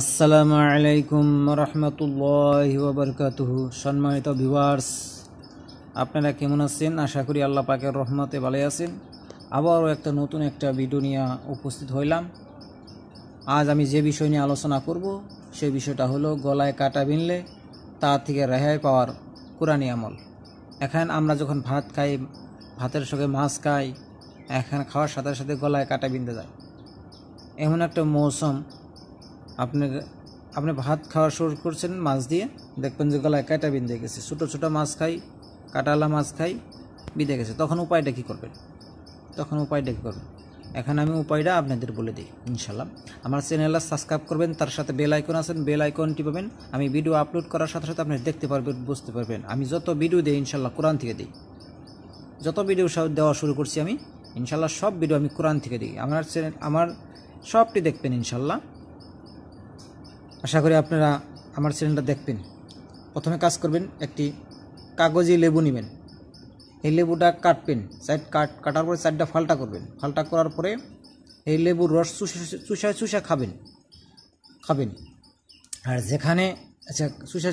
আসসালামু আলাইকুম রহমতুল্লাহ ওবরকাতুহ সম্মানিত ভিউয়ার্স আপনারা কেমন আছেন আশা করি আল্লাহ পাকের রহমতে ভালো আছেন আবারও একটা নতুন একটা ভিডিও নিয়ে উপস্থিত হইলাম আজ আমি যে বিষয় নিয়ে আলোচনা করব সেই বিষয়টা হলো গলায় কাটা বিনলে তা থেকে রেহাই পাওয়ার কোরআনী আমল এখন আমরা যখন ভাত খাই ভাতের সঙ্গে মাছ খাই এখন খাওয়ার সাথে সাথে গলায় কাটা বিনতে যায় এমন একটা মৌসুম আপনি আপনি ভাত খাওয়া শুরু করছেন মাছ দিয়ে দেখবেন যে গলায় কাঁটা বিঁধে গেছে ছোটো ছোটো মাছ খাই কাঁটালা মাছ খাই বিঁধে গেছে তখন উপায়টা কী করবেন তখন উপায়টা কী করবেন এখন আমি উপায়টা আপনাদের বলে দিই ইনশাল্লাহ আমার চ্যানেলটা সাবস্ক্রাইব করবেন তার সাথে বেল আইকন আছেন বেল আইকনটি পাবেন আমি ভিডিও আপলোড করার সাথে সাথে আপনি দেখতে পারবেন বুঝতে পারবেন আমি যত ভিডিও দিই ইনশাল্লাহ কোরআন থেকে দিই যত ভিডিও দেওয়া শুরু করছি আমি ইনশাল্লাহ সব ভিডিও আমি কোরআন থেকে দিই আমার চ্যানেল আমার সবটি দেখবেন ইনশাল্লাহ আশা করি আপনারা আমার চ্যানেলটা দেখবেন প্রথমে কাজ করবেন একটি কাগজি লেবু নেবেন এই লেবুটা কাটবেন সাইড কাট কাটার পরে সাইডটা ফাল্টা করবেন ফাল্টা করার পরে এই লেবুর রস চুষা চুষা চুষা খাবেন খাবেন আর যেখানে আচ্ছা চুষা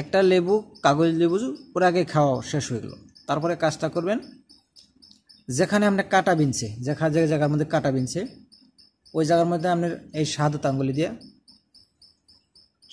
একটা লেবু কাগজ লেবু ওর আগে খাওয়া শেষ হয়ে গেল তারপরে কাজটা করবেন যেখানে আপনার কাটা বিনছে যেখানে যে জায়গার মধ্যে কাটা বিনছে ওই জায়গার মধ্যে আপনার এই সাদা তাঙ্গুলি দিয়ে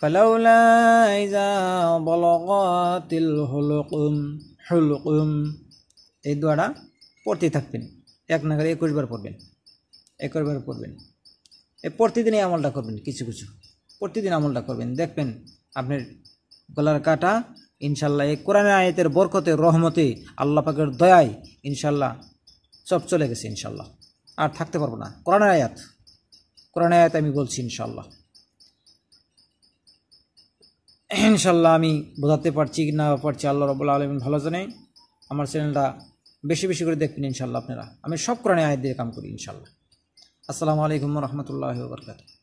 فلولا إذا بلغت الحلقم حلقم এই পড়তে থাকবেন এক নাগারে একুশবার পড়বেন বার পড়বেন এ প্রতিদিনই আমলটা করবেন কিছু কিছু প্রতিদিন আমলটা করবেন দেখবেন আপনার গলার কাটা ইনশাল্লাহ এই কোরআন আয়াতের বরকতে রহমতে আল্লাহ পাকের দয়ায় ইনশাল্লাহ সব চলে গেছে ইনশাল্লাহ আর থাকতে পারবো না কোরআন আয়াত কোরআন আয়াত আমি বলছি ইনশাল্লাহ ইনশাল্লাহ আমি বোঝাতে পারছি কি না পারছি আল্লাহ রবুল্লা আলমিন ভালো জানে আমার চ্যানেলটা বেশি বেশি করে দেখবেন ইনশাল্লাহ আপনারা আমি সব কোরআনে আয়ের দিয়ে কাম করি ইনশাল্লাহ আসসালামু আলাইকুম রহমতুল্লাহ বরকাতু